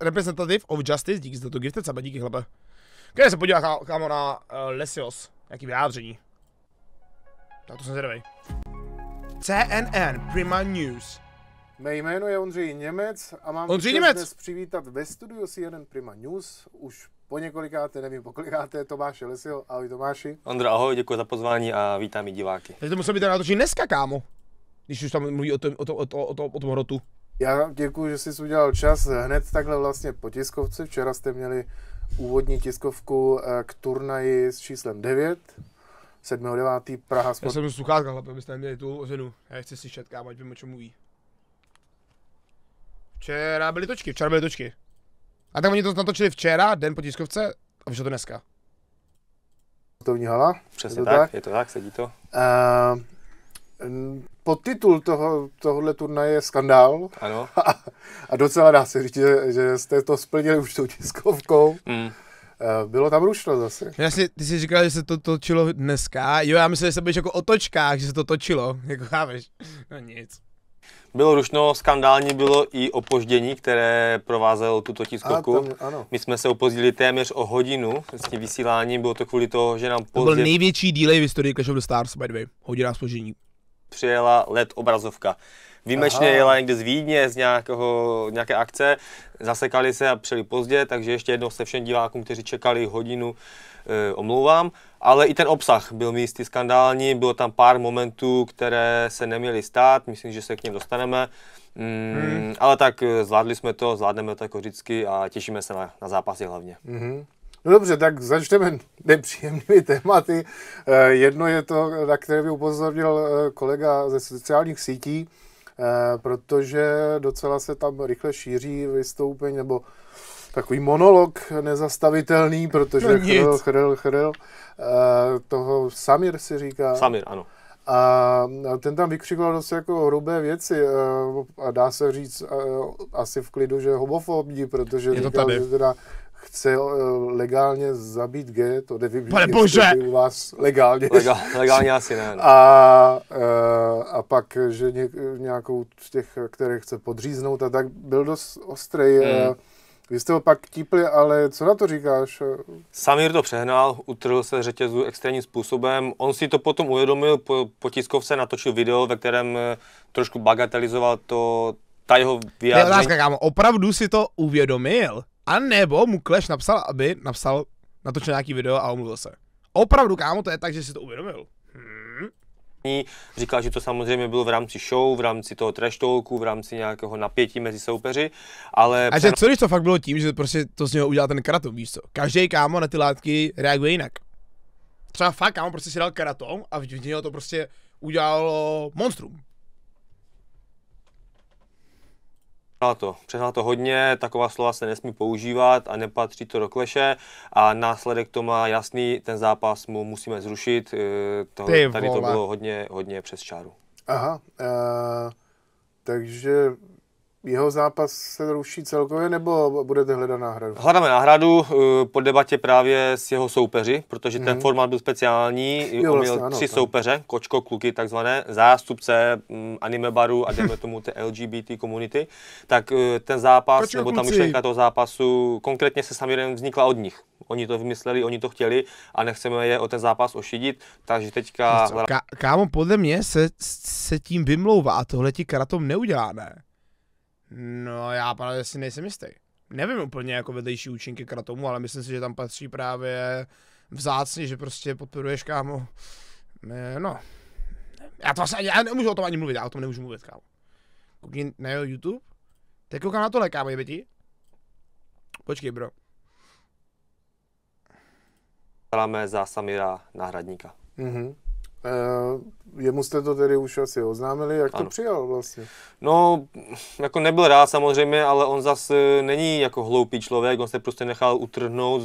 representative of Justice, díky za to gifted sebe, díky chlape. Kde se podívá kámo na uh, Lesios, jaký vyjádření. Tak to jsem zvědavý. CNN, Prima News. Mé jméno je Ondřej Němec a mám Ondřej Němec. dnes přivítat ve studiu CNN Prima News už po několikáté, nevím po kolikáté, Tomáše Lesio. Ahoj Tomáši. Ondra, ahoj, děkuji za pozvání a vítám i diváky. Takže to musel být natočit dneska, kámo. Když už tam mluví o tom, o tom, o tom, o tom, o tom hrotu. Já děkuji, že jsi udělal čas hned takhle vlastně po tiskovce. Včera jste měli úvodní tiskovku eh, k turnaji s číslem 9. 7.9. Praha Sport. Já jsem sluchátka, chlapi, byste měli tu ženu. Já chci si šetká, ať vím, o čem mluví. Včera byly točky, včera byly točky. A tak oni to natočili včera, den po tiskovce, a vyšlo to dneska. To hala. Přesně je to tak, tak, je to tak, sedí to. Uh, Podtitul toho, tohohle turnaje je skandál. Ano. A, a docela dá se říct, že, že jste to splnili už tou tiskovkou. Mm. Eh, bylo tam rušno zase. Jasně, ty jsi říkal, že se to točilo dneska. Jo, já myslím, že se budeš jako o točkách, že se to točilo. Jako chápeš? No nic. Bylo rušno, skandální bylo i opoždění, které provázelo tuto tiskovku. A, tam, ano. My jsme se opozdili téměř o hodinu s tím vysíláním, bylo to kvůli toho, že nám pozdě... To byl největší delay v historii Clash of the Stars, by the way. Hodina spoždění přijela LED obrazovka. Výjimečně jela někde z Vídně, z nějakého, nějaké akce, zasekali se a přijeli pozdě, takže ještě jednou se všem divákům, kteří čekali hodinu, e, omlouvám. Ale i ten obsah byl místy skandální, bylo tam pár momentů, které se neměly stát, myslím, že se k něm dostaneme. Mm, hmm. Ale tak eh, zvládli jsme to, zvládneme to jako vždycky a těšíme se na, na zápasy hlavně. Mm-hmm. No dobře, tak začneme nepříjemnými tématy. Eh, jedno je to, na které by upozornil eh, kolega ze sociálních sítí, eh, protože docela se tam rychle šíří vystoupení nebo takový monolog nezastavitelný, protože no chrl, chrl, chrl, toho Samir si říká. Samir, ano. A ten tam vykřikoval dost jako hrubé věci a dá se říct asi v klidu, že homofobní, protože je to říkal, tady. že teda chce eh, legálně zabít G, to nevím, Pane bože! u vás legálně. Legál, legálně asi ne. No. A, eh, a pak, že ně, nějakou z těch, které chce podříznout a tak, byl dost ostrý. Eh, hmm. Vy jste ho pak típli, ale co na to říkáš? Samir to přehnal, utrhl se řetězu extrémním způsobem. On si to potom uvědomil, po, po tiskovce natočil video, ve kterém trošku bagatelizoval to, ta jeho vyjádření. To je otázka, kámo, opravdu si to uvědomil? A nebo mu Clash napsal, aby napsal, natočil nějaký video a omluvil se. Opravdu, kámo, to je tak, že si to uvědomil. Hmm. Říkal, že to samozřejmě bylo v rámci show, v rámci toho trash talku, v rámci nějakého napětí mezi soupeři, ale... A že co když to fakt bylo tím, že prostě to z něho udělal ten kratom, víš co? Každý kámo na ty látky reaguje jinak. Třeba fakt kámo prostě si dal kratom a v něho to prostě udělalo monstrum. Přehnal to, přehnal to hodně, taková slova se nesmí používat a nepatří to do kleše a následek to má jasný, ten zápas mu musíme zrušit, eh, to, tady to bylo hodně, hodně přes čáru. Aha, uh, takže jeho zápas se ruší celkově, nebo budete hledat náhradu? Hledáme náhradu eh, po debatě právě s jeho soupeři, protože ten hmm. formát byl speciální. Jo, On vlastně, tři ano, soupeře, kočko, kluky, takzvané, zástupce mm, anime baru a dejme tomu té LGBT komunity. Tak eh, ten zápas, kočko, nebo ta myšlenka toho zápasu, konkrétně se Samirem vznikla od nich. Oni to vymysleli, oni to chtěli a nechceme je o ten zápas ošidit, takže teďka... Ká, kámo, podle mě se, se tím vymlouvá a tohle ti karatom neuděláme. ne? No já právě si nejsem jistý. Nevím úplně jako vedlejší účinky kratomu, ale myslím si, že tam patří právě vzácně, že prostě podporuješ kámo. No. Já to vlastně, já nemůžu o tom ani mluvit, já o tom nemůžu mluvit kámo. Koukni na jeho YouTube. Teď koukám na tohle kámo, jebeti. Počkej bro. Děláme za Samira náhradníka. Mhm. Eh, jemu jste to tedy už asi oznámili, jak ano. to přijal vlastně? No, jako nebyl rád samozřejmě, ale on zase není jako hloupý člověk, on se prostě nechal utrhnout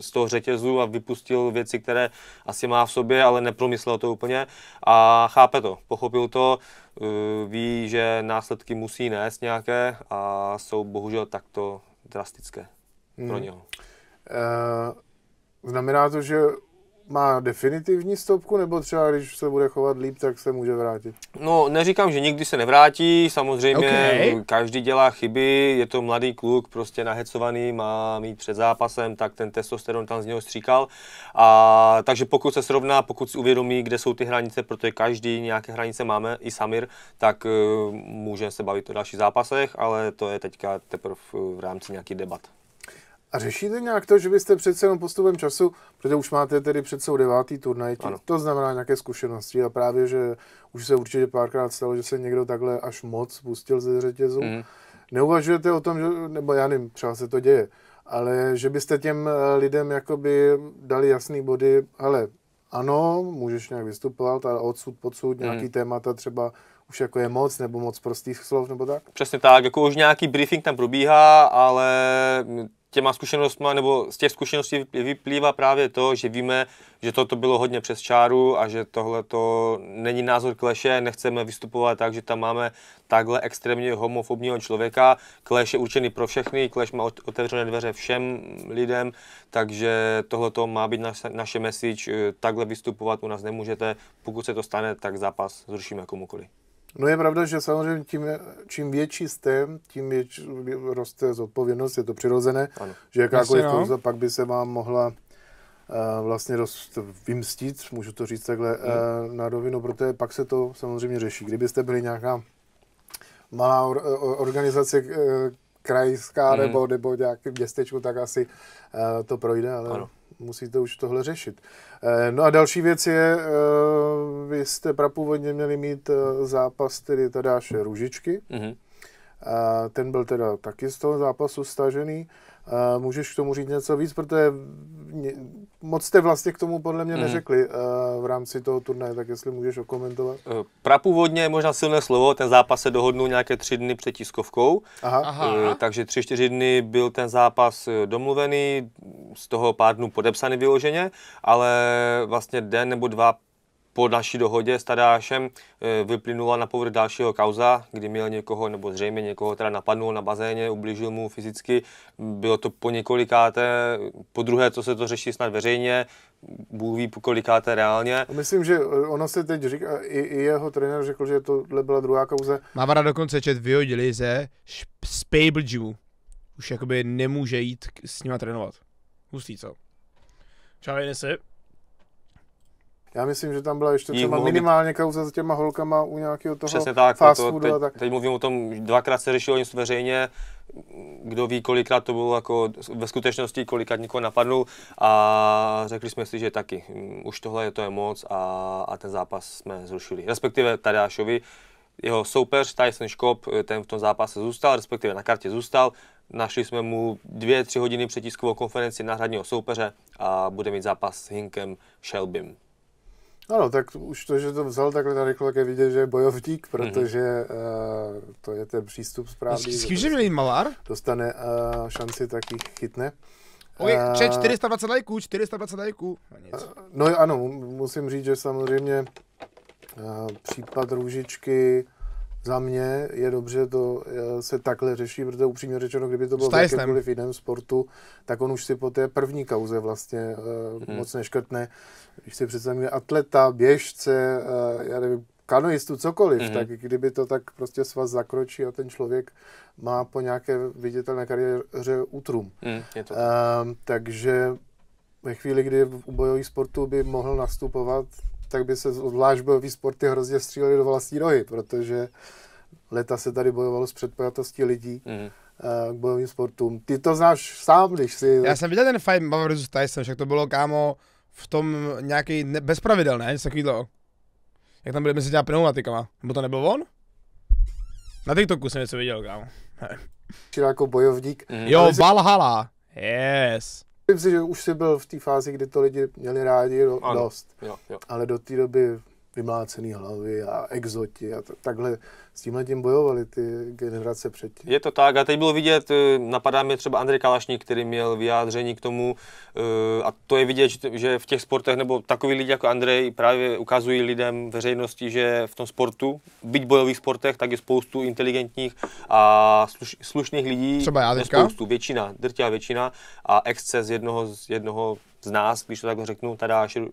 z toho řetězu a vypustil věci, které asi má v sobě, ale nepromyslel to úplně a chápe to, pochopil to, eh, ví, že následky musí nést nějaké a jsou bohužel takto drastické hmm. pro něho. Uh... Znamená to, že má definitivní stopku, nebo třeba když se bude chovat líp, tak se může vrátit? No, neříkám, že nikdy se nevrátí, samozřejmě okay. každý dělá chyby, je to mladý kluk, prostě nahecovaný, má mít před zápasem, tak ten testosteron tam z něho stříkal. A, takže pokud se srovná, pokud si uvědomí, kde jsou ty hranice, protože každý nějaké hranice máme, i Samir, tak eh, můžeme se bavit o dalších zápasech, ale to je teďka teprve eh, v rámci nějakých debat. A řešíte nějak to, že byste přece jenom postupem času, protože už máte tedy před sebou devátý turnaj, to znamená nějaké zkušenosti a právě, že už se určitě párkrát stalo, že se někdo takhle až moc pustil ze řetězu. Mm. Neuvažujete o tom, že, nebo já nevím, třeba se to děje, ale že byste těm eh, lidem jakoby dali jasný body, ale ano, můžeš nějak vystupovat, ale odsud, podsud, mhm. nějaký mm. témata třeba už jako je moc, nebo moc prostých slov, nebo tak? Přesně tak, jako už nějaký briefing tam probíhá, ale těma zkušenostma, nebo z těch zkušeností vyplývá právě to, že víme, že toto bylo hodně přes čáru a že tohle to není názor kleše, nechceme vystupovat tak, že tam máme takhle extrémně homofobního člověka. Kleš je určený pro všechny, kleš má otevřené dveře všem lidem, takže tohle to má být naše, naše message, eh, takhle vystupovat u nás nemůžete, pokud se to stane, tak zápas zrušíme komukoli. No je pravda, že samozřejmě tím, čím větší jste, tím větší roste zodpovědnost, je to přirozené, ano. že jakákoliv Jasně, no. kouza pak by se vám mohla eh, vlastně dost vymstit, můžu to říct takhle hmm. Eh, na rovinu, protože pak se to samozřejmě řeší. Kdybyste byli nějaká malá or, eh, organizace, krajská hmm. nebo, nebo nějaký městečku, tak asi to projde, ale... Ano musíte už tohle řešit. Eh, no a další věc je, eh, vy jste prapůvodně měli mít eh, zápas tedy Tadáše Růžičky. Mm-hmm. ten byl teda taky z toho zápasu stažený. Můžeš k tomu říct něco víc, protože moc jste vlastně k tomu podle mě mhm. neřekli eh, v rámci toho turnaje, tak jestli můžeš okomentovat. Eh, Prapůvodně možná silné slovo, ten zápas se dohodnul nějaké tři dny před tiskovkou, Aha. Aha. Eh, takže tři, čtyři dny byl ten zápas domluvený, z toho pár dnů podepsaný vyloženě, ale vlastně den nebo dva po další dohodě s Tadášem eh, vyplynula na povrch dalšího kauza, kdy měl někoho, nebo zřejmě někoho teda napadnul na bazéně, ublížil mu fyzicky. Bylo to po několikáté, po druhé, co se to řeší snad veřejně, Bůh ví, kolikáté reálně. Myslím, že eh, ono se teď říká, i, i jeho trenér řekl, že tohle byla druhá kauze. Mavara dokonce čet vyhodili ze Spable Jew. Už jakoby nemůže jít s nima trénovat. Hustý, co? Čau, se. Já myslím, že tam byla ještě třeba minimálně být... kauza s těma holkama u nějakého toho Přesně tak, fast to, teď, a tak. teď mluvím o tom, dvakrát se řešilo něco veřejně, kdo ví, kolikrát to bylo jako ve skutečnosti, kolikrát někoho napadnul a řekli jsme si, že taky, už tohle je to je moc a, a ten zápas jsme zrušili. Respektive Tadášovi, jeho soupeř Tyson Škop, ten v tom zápase zůstal, respektive na kartě zůstal, Našli jsme mu dvě, tři hodiny před tiskovou konferenci náhradního soupeře a bude mít zápas s Hinkem Shelbym. Ano, tak už to, že to vzal takhle na rychle, tak je vidět, že je bojovník, mhm. protože mm-hmm. uh, to je ten přístup správný. S kým, že prostě Malár? Dostane uh, šanci, tak jich chytne. Oj, eh, če, 420 lajků, 420 lajků. No, no ano, musím říct, že samozřejmě uh, případ Růžičky za mě je dobře, to eh, se takhle řeší, protože upřímně řečeno, kdyby to bylo v jiném sportu, tak on už si po té první kauze vlastně hmm. moc neškrtne. Když si představíme atleta, běžce, eh, já nevím, kanoistu, cokoliv, hmm tak kdyby to tak prostě vás zakročí a ten člověk má po nějaké viditelné kariéře útrum. Hmm, je to. Ehm, takže ve chvíli, kdy v bojových sportu by mohl nastupovat tak by se zvlášť bojový sporty hrozně střílely do vlastní nohy, protože leta se tady bojovalo s předpojatostí lidí. Mm k bojovým sportům. Ty to znáš sám, když si... Já jsem viděl ten fight Bauer vs. Tyson, však to bylo, kámo, v tom nějaký ne- bezpravidelné, Něco takového. Jak tam byli mezi těma pneumatikama. Nebo to nebyl on? Na TikToku jsem něco viděl, kámo. jako bojovník. Mm. Jo, Valhalla. Yes. Myslím si, že už si byl v té fázi, kdy to lidi měli rádi ano. dost, jo, jo. ale do té doby vymlácený hlavy a exoti a t- takhle s tímhle tím bojovali ty generace předtím. Je to tak a teď bylo vidět, e, napadá mě třeba Andrej Kalašník, který měl vyjádření k tomu e, a to je vidět, že v těch sportech nebo takový lidi jako Andrej právě ukazují lidem veřejnosti, že v tom sportu, byť bojových sportech, tak je spoustu inteligentních a sluš, slušných lidí. Třeba já Spoustu, většina, drtivá většina a exces jednoho z jednoho z nás, když to tak řeknu, teda eh,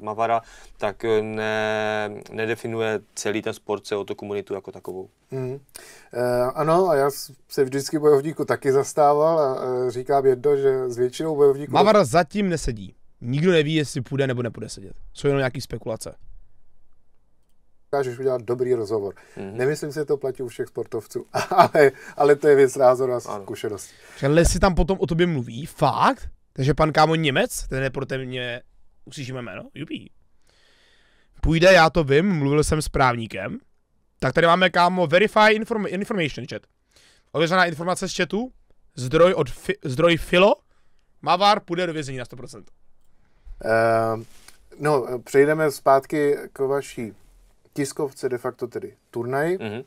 Mavara, tak eh, ne, nedefinuje celý ten sport, celou tu komunitu jako takovou. Mm. E, ano, a já se vždycky bojovníku taky zastával a e, říkám jedno, že s většinou bojovníků... Mavara zatím nesedí. Nikdo neví, jestli půjde nebo nepůjde sedět. Jsou jenom nějaké spekulace dokážeš udělat dobrý rozhovor. Mm-hmm. Nemyslím si, že to platí u všech sportovců, ale, ale to je věc názoru a zkušenosti. Ale si tam potom o tobě mluví? Fakt? Takže pan kámo Němec, ten je pro mě, uslyšíme jméno, jupí. Půjde, já to vím, mluvil jsem s právníkem. Tak tady máme kámo Verify inform- Information Chat. Ověřená informace z chatu, zdroj od fi- zdroj Filo, Mavar půjde do vězení na 100%. Uh, ehm, no, přejdeme zpátky k vaší tiskovce de facto tedy turnaj. Mm-hmm.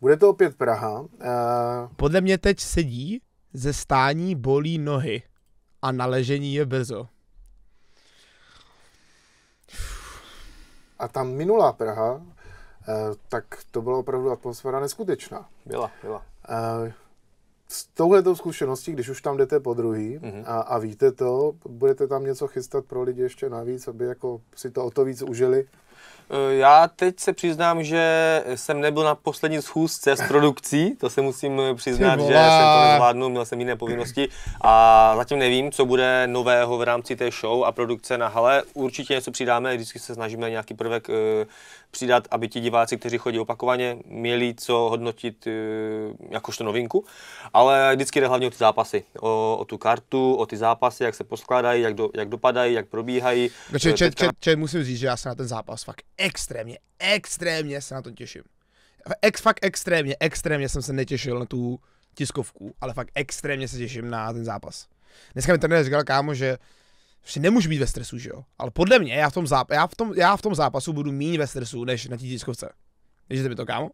Bude to opět Praha. Uh... Podle mě teď sedí ze stání bolí nohy a naležení je brzo. A tam minulá Praha, eh, tak to byla opravdu atmosféra neskutečná. Byla, byla. Eh, s touhletou zkušeností, když už tam jdete po druhý mm-hmm. a, a víte to, budete tam něco chystat pro lidi ještě navíc, aby jako si to o to víc užili, Eh, já teď se přiznám, že jsem nebyl na poslední schůzce s produkcí, to se musím eh, přiznat, že jsem to nezvládnul, měl jsem jiné povinnosti a zatím nevím, co bude nového v rámci té show a produkce na hale. Určitě něco přidáme, vždycky se snažíme nějaký prvek eh, přidat, aby ti diváci, kteří chodí opakovaně, měli co hodnotit eh, jakožto novinku. Ale vždycky jde hlavně o ty zápasy, o, o tu kartu, o ty zápasy, jak se poskládají, jak, do, jak dopadají, jak probíhají. No, eh, čet, teďka... čet, čet, musím říct, že já se na ten zápas fakt extrémně, extrémně se na to těším. Ex, fakt extrémně, extrémně jsem se netěšil na tu tiskovku, ale fakt extrémně se těším na ten zápas. Dneska mi trenér říkal, kámo, že Prostě nemůžu být ve stresu, že jo? Ale podle mě, já v tom, záp- já v tom, já v tom zápasu budu míň ve stresu, než na té tiskovce. Víte mi to, kámo?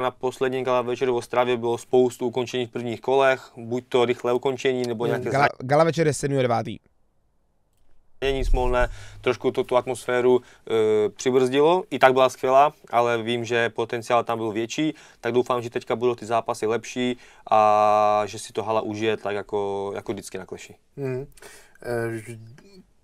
Na poslední gala večeru v Ostravě bylo spoustu ukončení v prvních kolech, buď to rychlé ukončení, nebo nějaké... Gala, gala večer je senior 9. Není smolné, trošku to tu atmosféru e, přibrzdilo, i tak byla skvělá, ale vím, že potenciál tam byl větší, tak doufám, že teďka budou ty zápasy lepší a že si to hala užije tak jako, jako vždycky na kleši. Mm. Eh,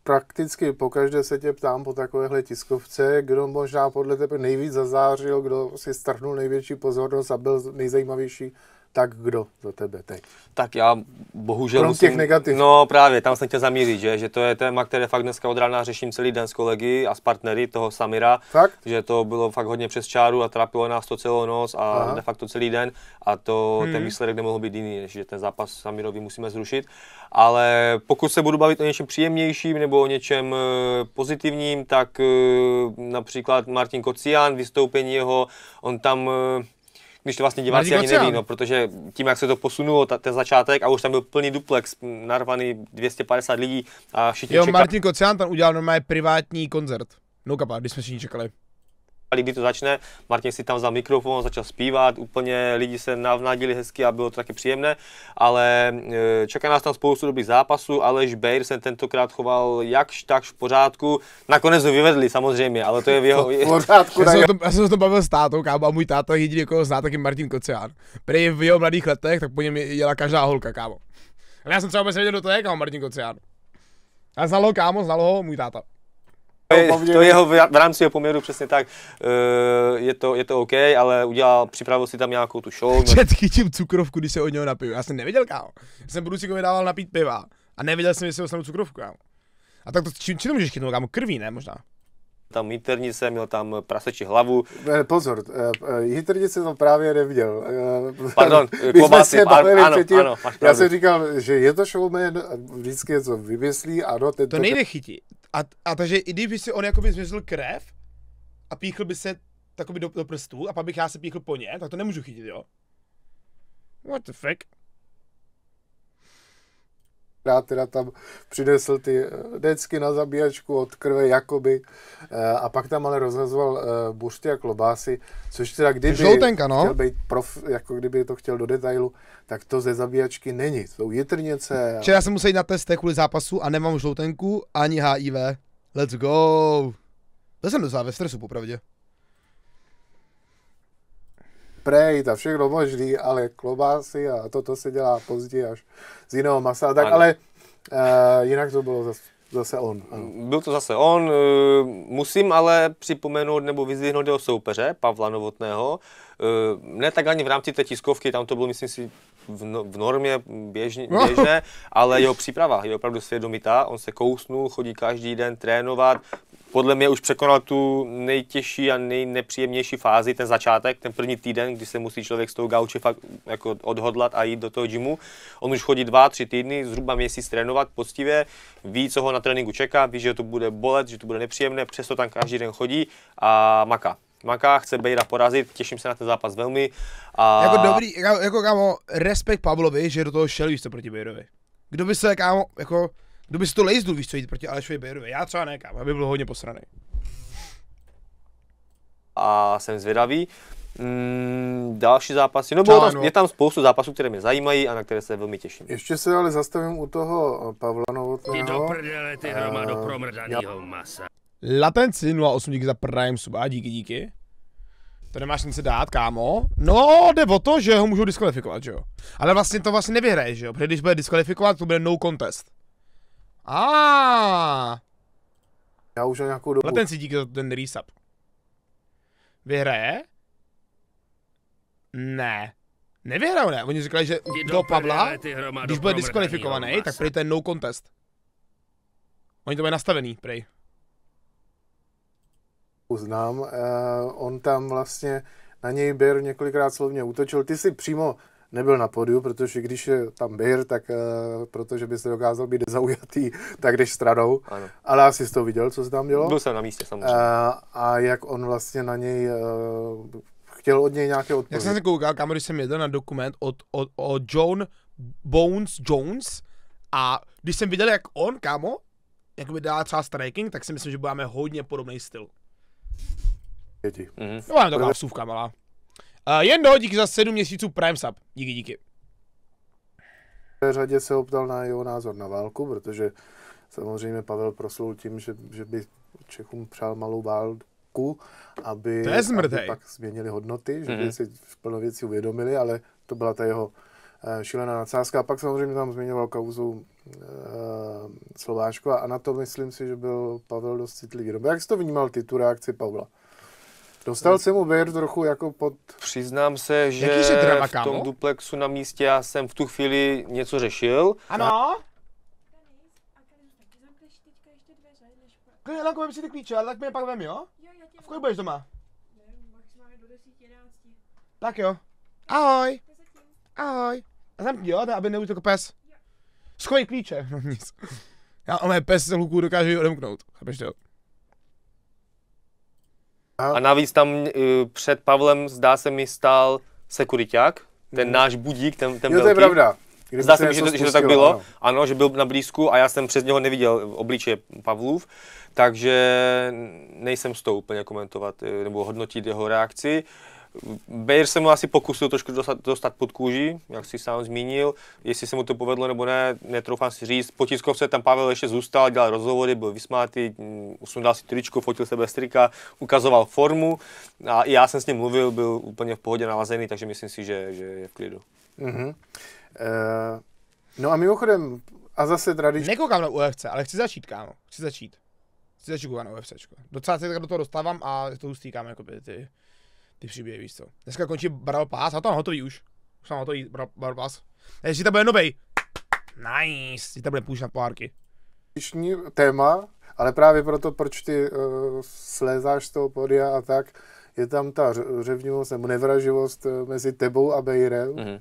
prakticky po každé se tě ptám po takovéhle tiskovce, kdo možná podle tebe nejvíc zazářil, kdo si strhnul největší pozornost a byl nejzajímavější tak kdo za tebe teď? Tak já bohužel Krom musím... těch negativ. No právě, tam jsem chtěl zamířit, že? že to je téma, které fakt dneska od rána řeším celý den s kolegy a s partnery toho Samira. Fakt? Že to bylo fakt hodně přes čáru a trápilo nás to celou noc a Aha. de facto celý den a to hmm. ten výsledek nemohl být jiný, než že ten zápas Samirovi musíme zrušit. Ale pokud se budu bavit o něčem příjemnějším nebo o něčem eh, pozitivním, tak eh, například Martin Kocian, vystoupení jeho, on tam eh, když to vlastně diváci ani neví, no, protože tím, jak se to posunulo, ta, ten začátek a už tam byl plný duplex, narvaný 250 lidí a všichni Jo, čeká... Martin Kocián tam udělal normálně privátní koncert. No kapa, když jsme všichni čekali. A kdy to začne, Martin si tam za mikrofon, začal zpívat, úplně lidi se navnadili hezky a bylo to taky příjemné, ale e, čeká nás tam spoustu dobrých zápasů, Aleš Bejr se tentokrát choval jakž tak v pořádku, nakonec ho vyvedli samozřejmě, ale to je v jeho... V pořádku, já, jsem to, já jsem se to bavil s tátou, kámo, a můj táta jediný, koho zná, tak je Martin Kocián. Prý v jeho mladých letech, tak po něm jela každá holka, kámo. Ale já jsem třeba vůbec nevěděl, kdo to je, kámo, Martin Kocián. A znal ho, kámo, znal ho můj táta je, to jeho v rámci poměru přesně tak. Eh, je to, je to OK, ale udělal, připravil si tam nějakou tu show. Čet no. chytím cukrovku, když se od něho napiju. Já jsem nevěděl, kámo. Já jsem Brucíkovi dával napít piva a nevěděl jsem, jestli dostanu cukrovku, kámo. A tak to, či, či to můžeš chytnout, kámo, krví, ne možná? Tam jiternice, měl tam eh, prasečí hlavu. Eh, pozor, jiternice eh, tam právě neviděl. Pardon, My klobásy, jsme se ano, Ano, Já jsem říkal, že je to showman, vždycky něco vymyslí, ano. Tento... to nejde chytit. A, a takže i kdyby si on jakoby změřil krev a píchl by se takoby do, do prstů a pak bych já se píchl po ně, tak to nemůžu chytit, jo? What the fuck? Rád teda tam přinesl ty eh, decky na zabíjačku od krve Jakoby eh, a pak tam ale rozhazoval eh, bušty a klobásy, což teda kdyby Žoutenka, no. chtěl být prof, jako kdyby to chtěl do detailu, tak to ze zabíjačky není. Jsou jitrnice. Včera jsem musel jít na testech kvůli zápasu a nemám žloutenku ani HIV. Let's go. To jsem docela ve stresu, popravdě šprejt a všechno možný, ale klobásy a toto se dělá později až z jiného masa. Tak, ano. ale uh, jinak to bylo zase Zase on. Ano. Byl to zase on. Eh, musím ale připomenout nebo vyzvihnout jeho soupeře, Pavla Novotného. Eh, ne tak ani v rámci té tiskovky, tam to bylo, myslím si, v, no-, v normě běžně, no. běžné, ale jeho příprava je opravdu svědomitá. On se kousnul, chodí každý den trénovat, podle mě už překonal tu nejtěžší a nejnepříjemnější fázi, ten začátek, ten první týden, kdy se musí člověk z toho gauče fakt jako odhodlat a jít do toho gymu. On už chodí dva, tři týdny, zhruba měsíc trénovat poctivě, ví, co ho na tréninku čeká, ví, že to bude bolet, že to bude nepříjemné, přesto tam každý den chodí a maká. Maká, chce Bejra porazit, těším se na ten zápas velmi. A... Jako dobrý, jako, jako kámo, respekt Pavlovi, že do toho šel jste proti Bejrovi. Kdo by se, kámo, jako, kdo by si to lejzdl, víš co, jít proti Alešovi Bejerovi? Já třeba ne, kam, aby byl hodně posraný. A jsem zvědavý. Mm, další zápasy, no, bylo tam, no. je tam spoustu zápasů, které mě zajímají a na které se velmi těším. Ještě se ale zastavím u toho eh, Pavla Novotného. Ty do prdele, ty eh, hroma do promrdanýho masa. Latenci 08 díky za Prime sub a díky, díky. To nemáš nic dát, kámo. No, jde o to, že ho můžou diskvalifikovat, že jo. Ale vlastně to vlastně nevyhraje, že jo. Protože když bude diskvalifikovat, to bude no contest. A. Ah. Já už jen nějakou dobu. Latenci díky za ten resub. Vyhraje? Ne. Nevyhrál, ne. Oni říkali, že do Pavla, když bude diskvalifikovaný, tak vlastně. prý to je no contest. Oni to mají nastavený, prej. Uznám, uh, on tam vlastně na něj Bear několikrát slovně útočil. Ty si přímo nebyl na podiu, protože když je tam Bir, tak uh, protože by se dokázal být zaujatý, tak když stranou. Ano. Ale asi jsi to viděl, co se tam dělo. Byl jsem na místě samozřejmě. Uh, a jak on vlastně na něj uh, chtěl od něj nějaké odpovědi. Já jsem se koukal, kam když jsem jedl na dokument od, od, od John Bones Jones a když jsem viděl, jak on, kámo, jak by dělá třeba striking, tak si myslím, že máme hodně podobný styl. Děti. Mm-hmm. No, máme taková vsuvka malá. Uh, do, díky za 7 měsíců Prime Sub. Díky, díky. V řadě se optal na jeho názor na válku, protože samozřejmě Pavel proslul tím, že, že by Čechům přál malou válku, aby, to aby pak změnili hodnoty, že by hmm. si plno věcí uvědomili, ale to byla ta jeho eh, šílená nadsázka. A pak samozřejmě tam změňoval kauzu uh, Slováčko a na to myslím si, že byl Pavel dost citlivý. jak jsi to vnímal ty, tu reakci Pavla? Dostal jsem mu byr trochu jako pod... Přiznám se, že drama, v tom duplexu na místě já jsem v tu chvíli něco řešil. Ano? Klidně, Lanko, vem si ty klíče, ale tak mi je pak vem, jo? A v kolik budeš doma? Tak jo. Ahoj. Ahoj. A zamkni, jo, aby neujít jako pes. Schovej klíče. No nic. Já, o mé pes, luků dokáže ji odemknout. Chápeš to? A navíc tam e, před Pavlem, zdá se mi, stál sekuriták, ten mm. náš budík, ten, ten jo, velký. to je pravda. Kdyby Zdá se mi, že, to, že to tak bylo. Ano. ano, že byl na blízku a já jsem přes něho neviděl obličeje Pavlův, takže nejsem s tou úplně komentovat e, nebo hodnotit jeho reakci. Uh, Bayer se mu asi pokusil trošku dostat, dostat pod kůži, jak si sám zmínil. Jestli se mu to povedlo nebo ne, netroufám si říct. Po tiskovce tam Pavel ještě zůstal, dělal rozhovory, byl vysmátý, usundal mm, si tričko, fotil sebe strika, ukazoval formu a já jsem s ním mluvil, byl úplně v pohodě nalazený, takže myslím si, že, že je v klidu. Mm-hmm. Uh, no a mimochodem, a zase tradičně. Nekoukám na UFC, ale chci začít, kámo, chci začít. Chci začít na UFC. Docela se do toho dostávám a to ustýkám, jako ty ty příběhy, víš co. Dneska končí bravo Pass, a to mám hotový už. Už mám hotový Battle Pass. A jestli to bude nový. Nice, jestli to bude půjč na pohárky. Příští téma, ale právě proto, proč ty uh, slézáš z toho podia a tak, je tam ta řevnivost nebo nevraživost eh, mezi tebou a Bejrem. Mm-hmm.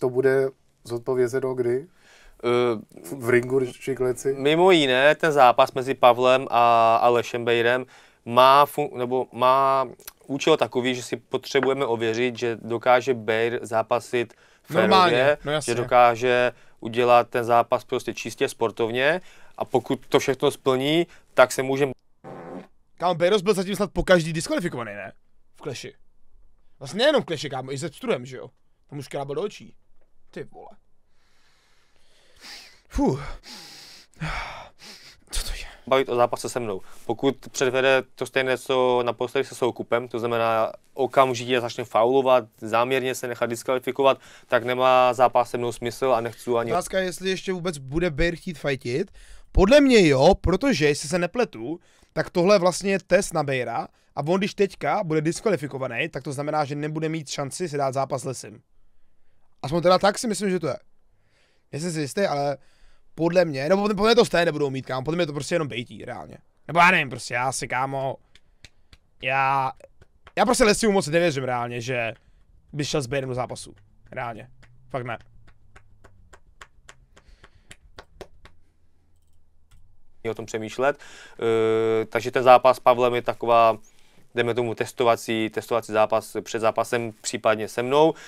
To bude zodpovězeno kdy? Eh, v ringu či kleci? Mimo jiné, ten zápas mezi Pavlem a Alešem Bejrem má, fun- nebo má účel takový, že si potřebujeme ověřit, že dokáže Bayer zápasit férově, no že dokáže udělat ten zápas prostě čistě sportovně a pokud to všechno splní, tak se můžeme... Kámo, Bejros byl zatím snad po každý diskvalifikovaný, ne? V kleši. Vlastně nejenom v kleši, kámo, i se Pstrudem, že jo? Tam už krábal do očí. Ty vole. Fuh bavit o zápase se mnou. Pokud předvede to stejné, co naposledy se soukupem, to znamená okamžitě začne faulovat, záměrně se nechat diskvalifikovat, tak nemá zápas se mnou smysl a nechci ani... Otázka jestli ještě vůbec bude Bear chtít fajtit. Podle mě jo, protože, jestli se nepletu, tak tohle vlastně je vlastně test na Bejra a on když teďka bude diskvalifikovaný, tak to znamená, že nebude mít šanci si dát zápas lesem. Aspoň teda tak si myslím, že to je. Nejsem si jistý, ale podle mě, nebo podle mě to stejně nebudou mít, kámo, podle mě to prostě jenom bejtí, reálně. Nebo já nevím, prostě já si, kámo, já, já prostě Lesiu moc nevěřím reálně, že by šel s Bane do zápasu. Reálně. Fakt ne. o tom přemýšlet. uh, takže ten zápas s Pavlem je taková jdeme tomu testovací, testovací zápas před zápasem, případně se mnou. E,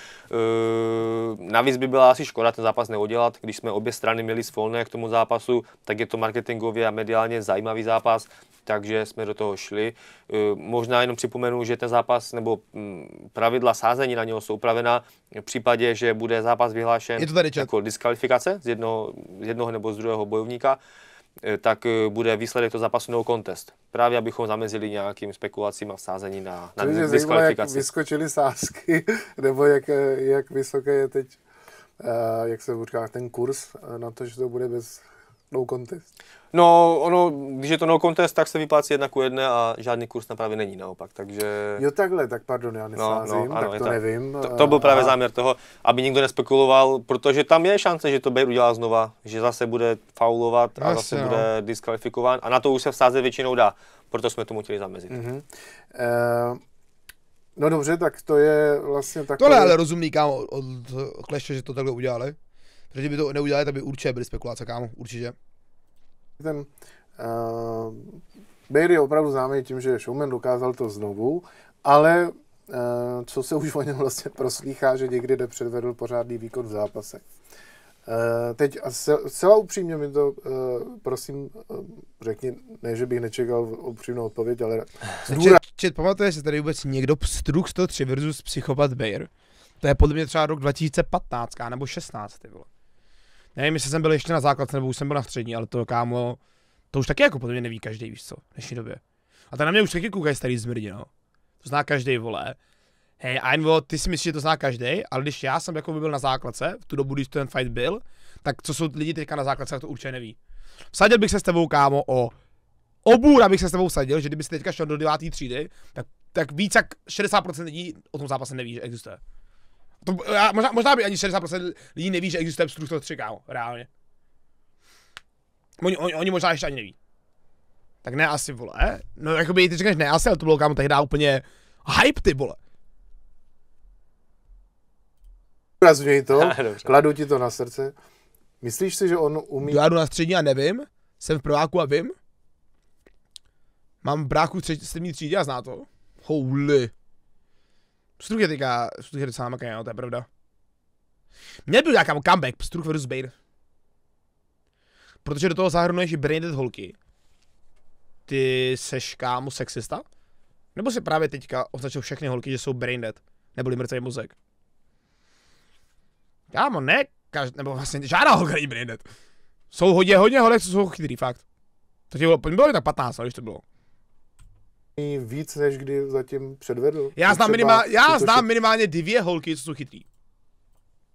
navíc by byla asi škoda ten zápas neudělat, když jsme obě strany měli svolné k tomu zápasu, tak je to marketingově a mediálně zajímavý zápas, takže jsme do toho šli. E, možná jenom připomenu, že ten zápas nebo m, mm, pravidla sázení na něho jsou upravena v případě, že bude zápas vyhlášen jako diskvalifikace z, jedno, z jednoho nebo z druhého bojovníka. Eh, tak eh, bude výsledek toho zápasu no contest. Právě abychom zamezili nějakým spekulacím a vsázení na, na Takže diskvalifikaci. Jak vyskočily sázky, nebo jak, eh, jak vysoké je teď, jak se říká, ten kurz na to, že to bude bez No contest. No, ono, když je to no contest, tak se vyplácí jedna ku jedné a žádný kurz na právě není naopak, takže... Jo takhle, tak pardon, já nesázím, no, no, ano, tak to, to nevím. To, to byl právě a... záměr toho, aby nikdo nespekuloval, protože tam je šance, že to Bale udělá znova, že zase bude faulovat a Asi, zase no. bude diskvalifikován a na to už se v sáze většinou dá, proto jsme tomu chtěli zamezit. Mm-hmm. Uh... No dobře, tak to je vlastně takové... Tohle ale rozumný kámo od, od Kleše, že to takhle udělali. Že kdyby to neudělali, tak by určitě byly spekulace, kámo, určitě. Ten, uh, Bailey je opravdu známý tím, že showman, dokázal to znovu, ale uh, co se už o něm vlastně proslýchá, že někdy nepředvedl pořádný výkon v zápase. Uh, teď a zcela upřímně mi to, uh, prosím, uh, řekni, ne, že bych nečekal upřímnou odpověď, ale... Zdůra... Čet, čet, pamatuje se tady vůbec někdo Struk 103 versus Psychopat Bayer? To je podle mě třeba rok 2015 nebo 16, ty vole. Nevím, jestli jsem byl ještě na základce, nebo už jsem byl na střední, ale to kámo, to už taky jako podle mě neví každý, víš co, v dnešní době. A to na mě už taky koukají starý zmrdi, no. To zná každý vole. Hej, a jen ty si myslíš, že to zná každý, ale když já jsem jako by byl na základce, v tu dobu, když ten fight byl, tak co jsou lidi teďka na základce, to určitě neví. Vsadil bych se s tebou, kámo, o obůr, abych se s tebou sadil, že kdyby si teďka šel do 9. třídy, tak, tak víc jak 60% lidí o tom zápase neví, že existuje. To, já, možná, možná by ani 60% lidí neví, že existuje Pstruh 3, kámo, reálně. Oni, oni, oni možná ještě ani neví. Tak ne asi, vole. No jakoby ty říkáš ne asi, ale to bylo kámo tehdy úplně hype, ty vole. Urazňuji to, kladu ti to na srdce. Myslíš si, že on umí... Já jdu na střední a nevím, jsem v prváku a vím. Mám bráku v sedmý třídě a zná to. Holy. Struch je teďka, Struch je docela makaně, no, to je pravda. Měl by nějaká comeback, Struch vs. Bane. Protože do toho zahrnuješ i braindead holky. Ty seš kámo sexista? Nebo si právě teďka označil všechny holky, že jsou braindead? Neboli mrtvý mozek? Kámo, ne, kaž, nebo vlastně žádná holka není braindead. Jsou hodně, hodně holek, co jsou chytrý, fakt. To tě bylo, bylo tak 15, no, když to bylo víc, než kdy zatím předvedl. Já znám, minimál, já znám minimálně dvě holky, co jsou chytrý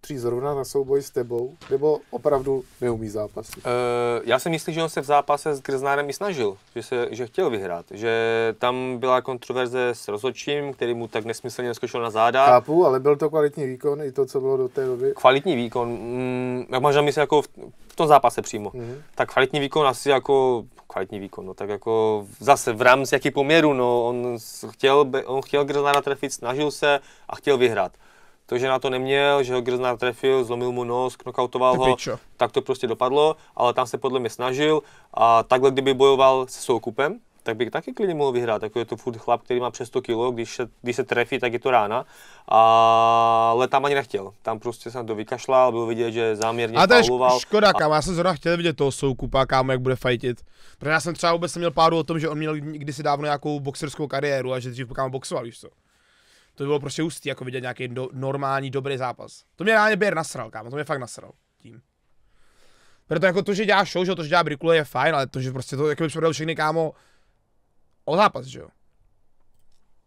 tří zrovna na souboj s tebou, nebo opravdu neumí zápasit? Uh, eh, já si myslím, že on se v zápase s Grznárem i snažil, že, se, že chtěl vyhrát, že tam byla kontroverze s rozhodčím, který mu tak nesmyslně skočil na záda. Chápu, ale byl to kvalitní výkon, i to, co bylo do té doby. Kvalitní výkon, mm, jak máš na mysli jako v, v tom zápase přímo, mm-hmm. tak kvalitní výkon asi jako kvalitní výkon, no tak jako zase v rámci jaký poměru, no on chtěl, on chtěl Grznára trefit, snažil se a chtěl vyhrát to, že na to neměl, že ho Grznár trefil, zlomil mu nos, knokautoval ho, tak to prostě dopadlo, ale tam se podle mě snažil a takhle, kdyby bojoval se soukupem, tak bych taky klidně mohl vyhrát. Jako je to furt chlap, který má přes 100 kg, když se, když se trefí, tak je to rána. A, ale tam ani nechtěl. Tam prostě se to vykašlal, bylo vidět, že záměrně A to je škoda, a... kámo, já jsem zrovna chtěl vidět toho soukupa, kámo, jak bude fajtit. Protože já jsem třeba vůbec měl páru o tom, že on měl kdysi dávno nějakou boxerskou kariéru a že dřív kámo boxoval, víš co. To by bylo prostě hustý, jako vidět nějaký do, normální, dobrý zápas. To mě reálně Běr nasral, kámo, to mě fakt nasral tím. Proto jako to, že dělá show, že to, že dělá brikule je fajn, ale to, že prostě to, jako by se všechny, kámo, o zápas, že jo.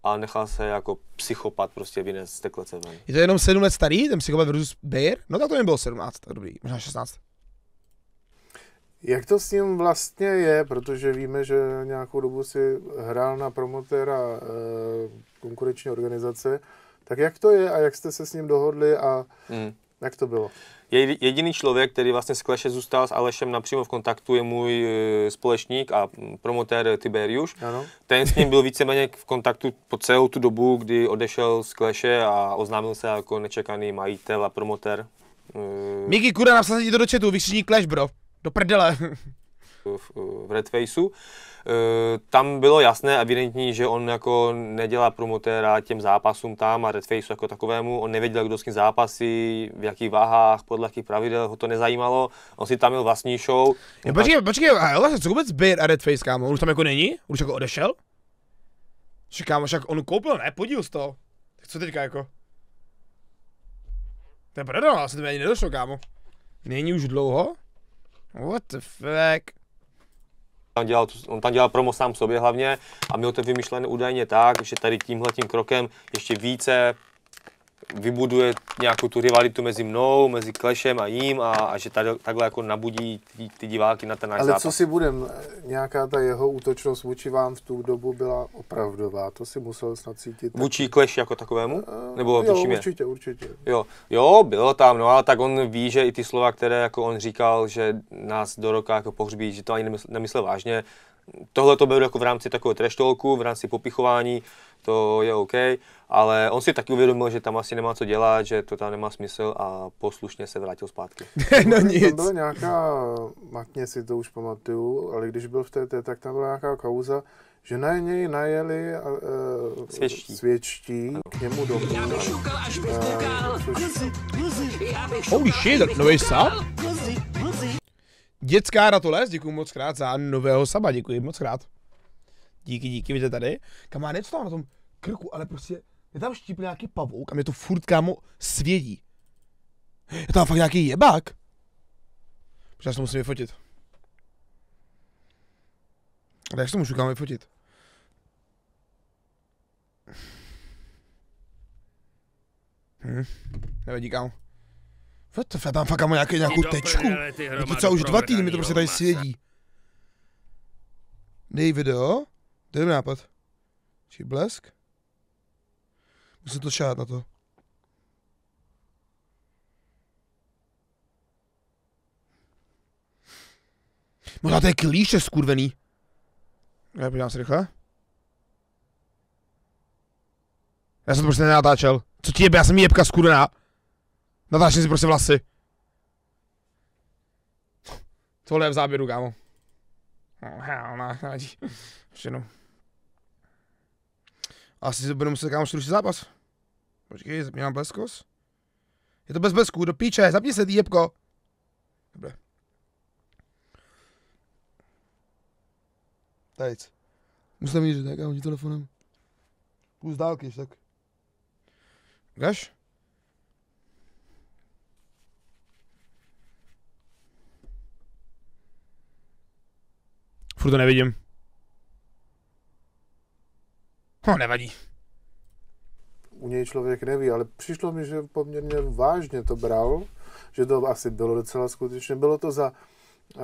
A nechá se jako psychopat prostě vynést z té klece Je to jenom 7 let starý, ten psychopat versus Bayer? No tak to mi bylo 17, tak dobrý, možná 16. Jak to s ním vlastně je, protože víme, že nějakou dobu si hrál na promotéra e, konkurenční organizace, tak jak to je a jak jste se s ním dohodli a mm. jak to bylo? Je jediný člověk, který vlastně z Kleše zůstal s Alešem napřímo v kontaktu, je můj eh, společník a promotér Tiberius. Ano. Ten s ním byl víceméně v kontaktu po celou tu dobu, kdy odešel z Kleše a oznámil se jako nečekaný majitel a promotér. Eh, Miki, kurva, napsal ti to do chatu, vykřičník Clash, bro do prdele. v, v Red Faceu. E, Tam bylo jasné, a evidentní, že on jako nedělá promotéra těm zápasům tam a Red Faceu jako takovému. On nevěděl, kdo s kým zápasí, v jakých váhách, podle jakých pravidel, ho to nezajímalo. On si tam měl vlastní show. Ja, počkej, počkej, a ale co vůbec byl a Red Face, kámo? On už tam jako není? Už jako odešel? Kámo, však on koupil, ne? Podíl z toho. Tak co teďka jako? To je pravda, no, ale se to mi ani nedošlo, kámo. Není už dlouho? What the fuck? Tam dělal, on tam dělal promo sám sobě hlavně a měl to vymyšlené údajně tak, že tady tímhletím krokem ještě více vybuduje nějakou tu rivalitu mezi mnou, mezi Klešem a jím a, a že tady, takhle jako nabudí ty, ty diváky na ten náš Ale zápas. co si budem, nějaká ta jeho útočnost vůči vám v tu dobu byla opravdová, to si musel snad cítit. Tak... Vůči Kleši jako takovému? Uh, Nebo jo, mě? určitě, určitě. Jo, jo, bylo tam, no ale tak on ví, že i ty slova, které jako on říkal, že nás do roka jako pohřbí, že to ani nemysl, nemyslel vážně, tohle to beru jako v rámci takového treštolku, v rámci popichování, to je OK, ale on si taky uvědomil, že tam asi nemá co dělat, že to tam nemá smysl a poslušně se vrátil zpátky. no nic. Tam byla nějaká, matně si to už pamatuju, ale když byl v té, tak tam byla nějaká kauza, že na něj najeli a, uh, e, svědčtí. svědčtí k němu domů. Já bych šukal, až bych koukal. Eh, uh, což... Holy shit, nový sap? Dětská Ratoles, děkuji moc krát za nového saba, děkuji moc krát. Díky, díky, vidíte tady. má něco tam na tom krku, ale prostě je tam štíp nějaký pavouk a mě to furt kámo svědí. Je tam fakt nějaký jebák. Protože já se to musím vyfotit. Ale jak se to můžu kámo vyfotit? Hm, nevadí kámo. Já tam fakt má nějaký, nějakou tečku. Je to třeba už dva týdny, to prostě tady svědí. Dej video, to je nápad. Či blesk. Musím to šát na to. Možná to je klíše skurvený. Já podívám se rychle. Já jsem to prostě nenatáčel. Co ti jebe, já jsem jebka skurvená. Natáčím si prostě vlasy. Tohle je v záběru, kámo. Oh, no, Ještě jednou. Asi se budu muset kámo rušit zápas. Počkej, zapni nám bleskos. Je to bez blesků, do píče, zapni se, ty jebko. Dobré. Tady. nic. Musím jít, tak já hodí telefonem. Půl z dálky, tak. Jdeš? Furt to nevidím. No, nevadí. U něj člověk neví, ale přišlo mi, že poměrně vážně to bral, že to asi bylo docela skutečně. Bylo to za uh,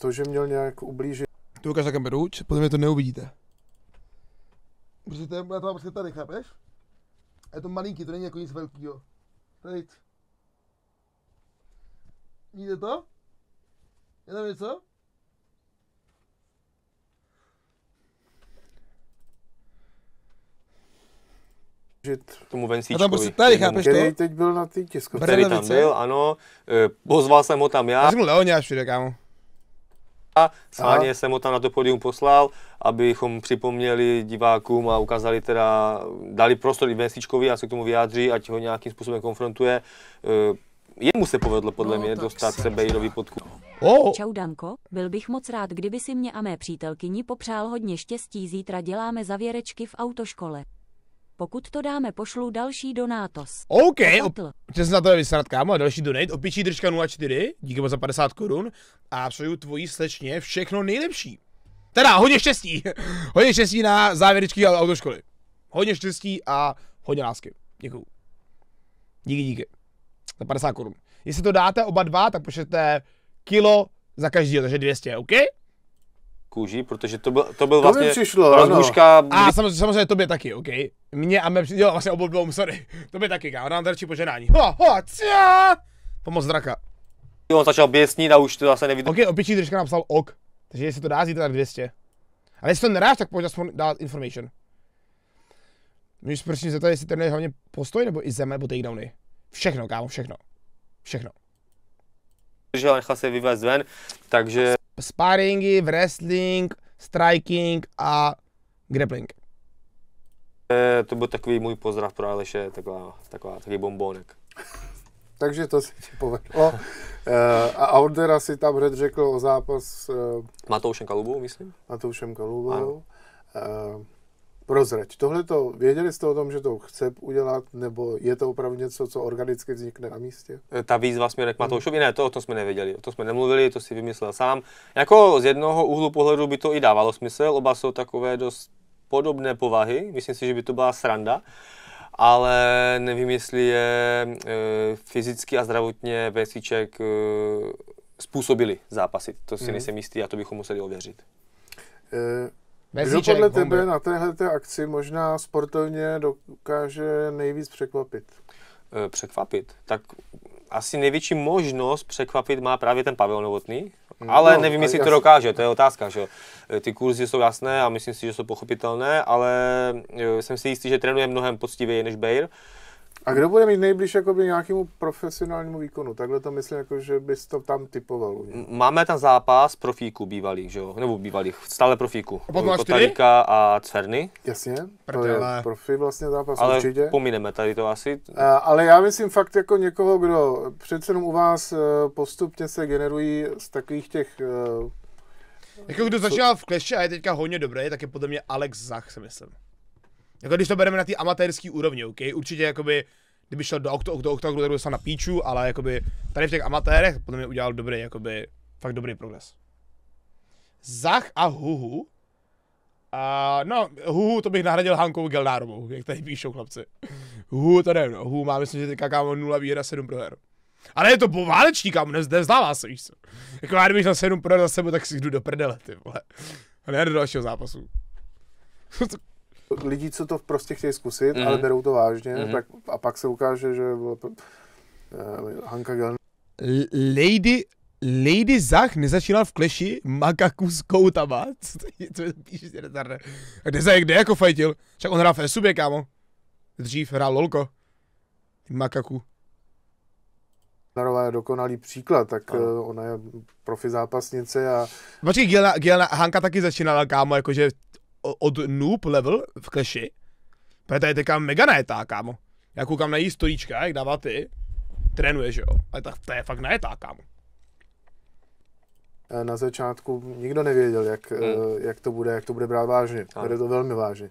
to, že měl nějak ublížit. Ty ukáž na kameru, podle mě to neuvidíte. Protože to je, já to mám prostě tady, chápeš? A je to malinký, to není jako nic velkýho. Tady. Vidíte to? Je tam něco? žit tomu Vencíčkovi. A tam prostě tady, chápeš který to? teď byl na té tiskovce. Který tam byl, ano. Eh, pozval jsem ho tam já. Řekl Leoně až všude, kámo. A schválně jsem ho tam na to podium poslal, abychom připomněli divákům a ukázali teda, dali prostor i Vencíčkovi a se k tomu vyjádří, ať ho nějakým způsobem konfrontuje. Eh, jemu se povedlo podle no, mě dostat se Bejrovi pod Oh. Čau Danko, byl bych moc rád, kdyby si mě a mé přítelkyni popřál hodně štěstí. Zítra děláme zavěrečky v autoškole pokud to dáme, pošlu další donátos. OK, přes na to je vysrat, kámo, další donate, opičí držka 04, díky moc za 50 korun a přeju tvojí slečně všechno nejlepší. Teda, hodně štěstí, hodně štěstí na závěrečky autoškoly. Hodně štěstí a hodně lásky. Děkuju. Díky, díky. Za 50 korun. Jestli to dáte oba dva, tak pošlete kilo za každý, takže 200, OK? kůži, protože to byl, to byl to vlastně přišlo, rozbuška... A samozřejmě, samozřejmě tobě taky, OK? Mně a mě jo, vlastně obou dvou, sorry. Tobě taky, kámo, dám radši poženání. Ho, ho, cia! Pomoc draka. On začal běsnit a už to zase nevidím. OK, opičí držka napsal ok, takže jestli to dá zítra 200. Ale jestli to nedáš, tak pojď aspoň dát information. Můžeš prostě zeptat, jestli je hlavně postoj, nebo i zeme, nebo takedowny. Všechno, kámo, všechno. Všechno. Že nechal se vyvést ven, takže sparingy, wrestling, striking a grappling. Eh, to byl takový můj pozdrav pro Aleše, taková, taková, takový bombónek. Takže to si ti povedlo. Eh, a Audera si tam hned řekl o zápas... Eh, Matoušem Kalubou, myslím. Matoušem Kalubou. Ano. Prozrať, tohle to, věděli jste o tom, že to chce udělat, nebo je to opravdu něco, co organicky vznikne na místě? E, ta výzva směrem k mhm. Matoušovi, ne, to o tom jsme nevěděli, o tom jsme nemluvili, to si vymyslel sám. Jako z jednoho úhlu pohledu by to i dávalo smysl, oba jsou takové dost podobné povahy, myslím si, že by to byla sranda, ale nevím, jestli je e, fyzicky a zdravotně Vesíček e, způsobili zápasit. To si mm-hmm. nejsem jistý a to bychom museli ověřit. E- Mezíček, Kdo podle tebe na této akci možná sportovně dokáže nejvíc překvapit? Eh, překvapit? Tak asi největší možnost překvapit má právě ten Pavel Novotný, hmm. ale no, nevím, jestli to dokáže, to je otázka. Že? Eh, ty kurzy jsou jasné a myslím si, že jsou pochopitelné, ale eh, jsem si jistý, že trénuje mnohem poctivěji než Bayer. A kdo bude mít nejbliž jakoby nějakému profesionálnímu výkonu? Takhle to myslím, jako, že bys to tam typoval. Ne? Máme tam zápas profíků bývalých, že jo? nebo bývalých, stále profíků. Kotarika a Cverny. Jasně, to je profi vlastně zápas ale určitě. pomineme tady to asi. A, ale já myslím fakt jako někoho, kdo přece jenom u vás e, postupně se generují z takových těch e, jako kdo začínal v Clashi a je teďka hodně dobrý, tak je podle mě Alex Zach, si myslím. Jako když to bereme na té amatérské úrovni, OK? Určitě jakoby, kdyby šel do okto, okto, okto, tak byl na píču, ale jakoby tady v těch amatérech podle mě udělal dobrý, jakoby, fakt dobrý progres. Zach a Huhu. Uh, no, Huhu to bych nahradil Hankou Gelnárovou, jak tady píšou chlapci. Huhu to nevím, no. Huhu má myslím, že teďka kámo 0 výhra 7 proher. Ale je to po kámo, nevzdává se, víš co. Jako já kdybych na 7 proher za sebou, tak si jdu do prdele, ty vole. A ne do dalšího zápasu. lidí, co to prostě chtějí zkusit, mm-hmm. ale mhm. berou to vážně, mm-hmm. tak a pak se ukáže, že to, uh, eh, Hanka Gal Lady Lady Zach nezačínal v kleši makaku s koutama. Co to, co to píšete, retardé? A kde Zach, kde jako fajtil? Však on hrál v SUB, kámo. Dřív hrál lolko. Makaku. Narová je dokonalý příklad, tak ano. Eh, ona je profi zápasnice a... Počkej, Gielna, Gielna, Hanka taky začínala, kámo, jakože od noob level v kleši. protože tady je teďka mega najetá, kámo. Já koukám na její stolíčka, jak dává ty, trénuje, že jo, ale tak to je fakt najetá, kámo. Eh, na začátku nikdo nevěděl, jak, hmm. Eh, jak, to bude, jak to bude brát vážně. Ano. Bude to velmi vážně.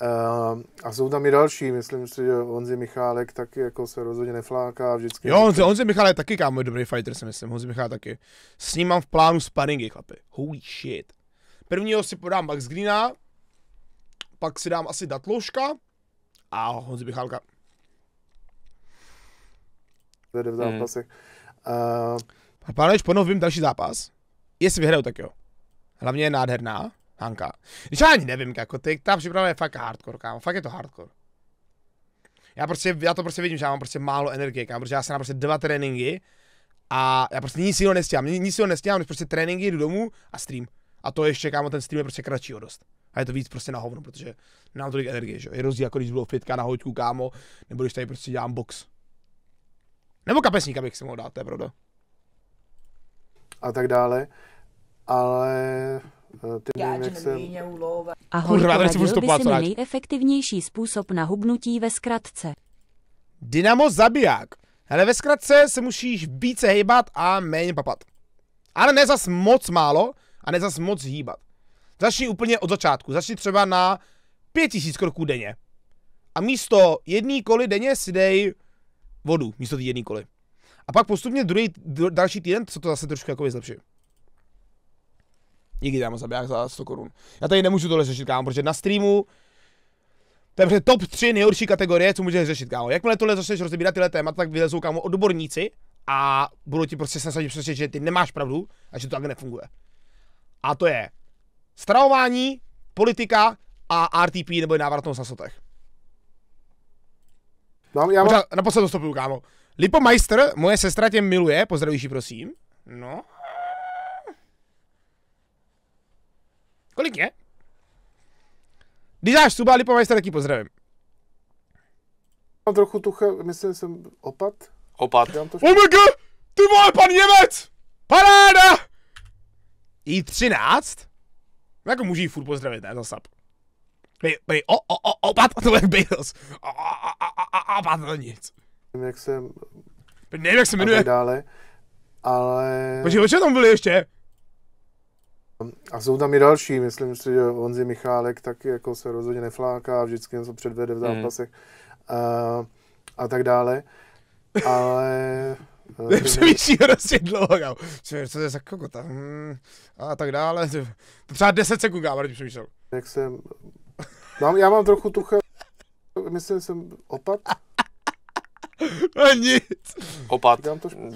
Uh, a jsou tam i další, myslím si, že Honzi Michálek taky jako se rozhodně nefláká vždycky. Jo, Honzi, Honzi Michálek taky kámo je dobrý fighter, si myslím, Honzi Michálek taky. S ním mám v plánu sparingy, chlapi. Holy shit. Prvního si podám Max Greena, pak si dám asi datlouška a Honzi Michálka. Vede v zápasech. Hmm. Uh... Pane, po novým další zápas? Jestli vyhraju, tak jo. Hlavně je nádherná. Hanka. Když já ani nevím, jako ty, ta příprava je fakt hardcore, kámo, fakt je to hardcore. Já, prostě, já to prostě vidím, že já mám prostě málo energie, kámo, protože já jsem na prostě dva tréninky a já prostě nic jiného nestíhám, nic jiného nestíhám, než prostě tréninky, jdu domů a stream. A to ještě, kámo, ten stream je prostě kratší o dost. A je to víc prostě na hovno, protože nemám tolik energie, že Je rozdíl, jako když bylo fitka na hoďku, kámo, nebo když tady prostě dělám box. Nebo kapesníka bych si mohl dát, to je pravda. A tak dále. Ale eh, ty nevím, jak se... Ahoj, Kurva, si mi nejefektivnější způsob na hubnutí ve zkratce. Dynamo zabiják. Hele, ve zkratce se musíš více hejbat a méně papat. Ale ne zas moc málo a ne zas moc hýbat. Začni úplně od začátku. Začni třeba na 5000 kroků denně. A místo jedné koly denně si dej vodu, místo té jedné koly. A pak postupně druhý, další týden se to zase trošku jako zlepší. Díky tam zabiják za 100 korun. Já tady nemůžu tohle řešit, kámo, protože na streamu to je top 3 nejhorší kategorie, co můžeš řešit, kámo. Jakmile tohle začneš rozebírat tyhle témata, tak vylezou, kámo, odborníci a budou ti prostě snažit přesvědčit, že ty nemáš pravdu a že to tak nefunguje. A to je Stravování, politika a RTP nebo návratnost na sotech. No, já mám... poslední stopu, kámo. Meister, moje sestra tě miluje, pozdravíš prosím. No. Kolik je? Když dáš suba, Meister, taky pozdravím. Mám trochu tucha, myslím, jsem opat. Opat. To oh my God! Ty vole, pan Němec! Paráda! I 13? No jako můžu jí furt pozdravit, ne, zasap. Prej, prej, o, o, o, opat, to je Bales. O, o, o, o, opat, to nic. Nevím, jak se... Nevím, jak se jmenuje. A dále, ale... Počkej, o čem tam byli ještě? A jsou tam i další, myslím si, že Honzi Michálek taky jako se rozhodně nefláká, vždycky něco předvede v hmm. zápasech mm. a, a tak dále. Ale přemýšlí hrozně dlouho, kámo. Co to je za kokota? Hmm. A tak dále. To třeba 10 sekund, kámo, když přemýšlel. Jak jsem... Mám, já mám trochu tuché... Myslím, že jsem opat. No nic. Opat.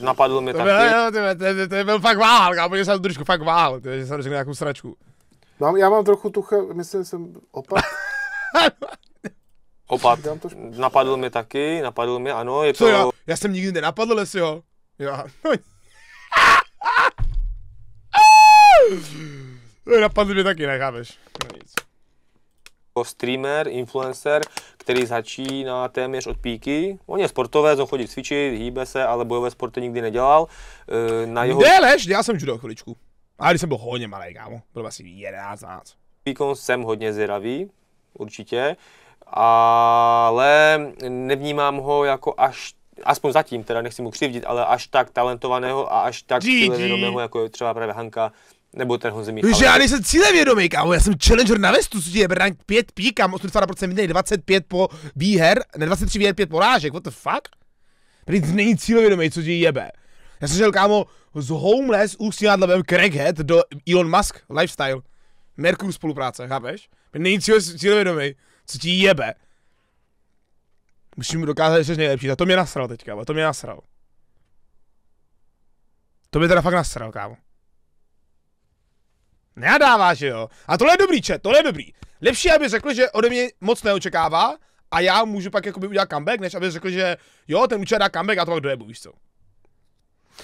Napadl mě taky. Jo, no, ty, to, to, to, byl fakt váhal, kámo, že jsem trošku fakt váhal, ty, že jsem řekl nějakou sračku. Mám, já mám trochu tuché... myslím, že jsem opat. Opat. Napadl mi taky, napadl mi, ano. Je Co to... já? Já jsem nikdy nenapadl, jo. Já, Napadl mi taky, nechápeš. No jako Streamer, influencer, který začíná téměř od píky. On je sportovec, on chodí cvičit, hýbe se, ale bojové sporty nikdy nedělal. E, na jeho... Ne, lež, já jsem judo chviličku. Ale když jsem byl hodně malý, kámo, byl asi 11. Píkon jsem hodně zvědavý, určitě ale nevnímám ho jako až, aspoň zatím, teda nechci mu křivdit, ale až tak talentovaného a až tak cílevědomého, jako je třeba právě Hanka, nebo ten Honzi Takže Že já nejsem cílevědomý, kámo, já jsem challenger na vestu, co ti je, rank 5 píkám, 82% vidnej, 25 po výher, ne 23 výher, 5 porážek, what the fuck? Prý není cílevědomý, co ti jebe. Já jsem šel, kámo, z Homeless ústňádlevem Crackhead do Elon Musk lifestyle. Merkur spolupráce, chápeš? Není cílevědomý. Cíle co ti jebe. Musím mu dokázat, že jsi nejlepší. A to mě nasral teďka, to mě nasral. To mě teda fakt nasral, kámo. Nenadává, že jo? A tohle je dobrý, chat, tohle je dobrý. Lepší, aby řekl, že ode mě moc neočekává a já můžu pak jakoby udělat comeback, než aby řekl, že jo, ten účet dá comeback a to pak dojebu, víš co.